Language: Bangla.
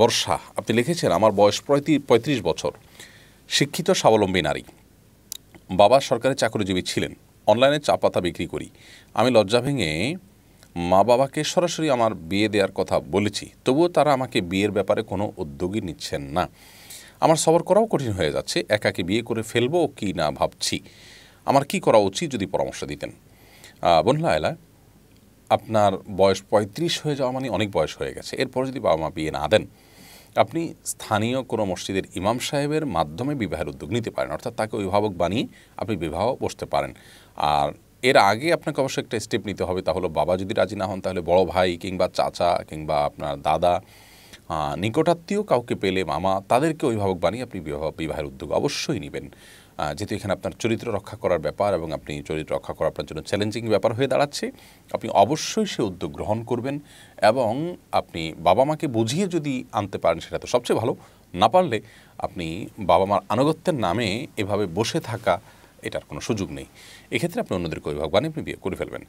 বর্ষা আপনি লিখেছেন আমার বয়স পঁয়ত্রিশ বছর শিক্ষিত স্বাবলম্বী নারী বাবা সরকারি চাকরিজীবী ছিলেন অনলাইনে চা পাতা বিক্রি করি আমি লজ্জা ভেঙে মা বাবাকে সরাসরি আমার বিয়ে দেওয়ার কথা বলেছি তবুও তারা আমাকে বিয়ের ব্যাপারে কোনো উদ্যোগী নিচ্ছেন না আমার সবর করাও কঠিন হয়ে যাচ্ছে একাকে বিয়ে করে ফেলবো কি না ভাবছি আমার কি করা উচিত যদি পরামর্শ দিতেন বনলা এলায় আপনার বয়স পঁয়ত্রিশ হয়ে যাওয়া মানে অনেক বয়স হয়ে গেছে এরপর যদি বাবা মা বিয়ে না দেন আপনি স্থানীয় কোনো মসজিদের ইমাম সাহেবের মাধ্যমে বিবাহের উদ্যোগ নিতে পারেন অর্থাৎ তাকে অভিভাবক বানিয়ে আপনি বিবাহ বসতে পারেন আর এর আগে আপনাকে অবশ্যই একটা স্টেপ নিতে হবে তাহলে বাবা যদি রাজি না হন তাহলে বড় ভাই কিংবা চাচা কিংবা আপনার দাদা নিকটাত্মীয় কাউকে পেলে মামা তাদেরকে অভিভাবক বানিয়ে আপনি বিবাহ বিবাহের উদ্যোগ অবশ্যই নেবেন যেহেতু এখানে আপনার চরিত্র রক্ষা করার ব্যাপার এবং আপনি চরিত্র রক্ষা করা আপনার জন্য চ্যালেঞ্জিং ব্যাপার হয়ে দাঁড়াচ্ছে আপনি অবশ্যই সে উদ্যোগ গ্রহণ করবেন এবং আপনি বাবা মাকে বুঝিয়ে যদি আনতে পারেন সেটা তো সবচেয়ে ভালো না পারলে আপনি বাবা মার আনুগত্যের নামে এভাবে বসে থাকা এটার কোনো সুযোগ নেই এক্ষেত্রে আপনি অন্যদের অভিভাবক বানিয়ে আপনি বিয়ে করে ফেলবেন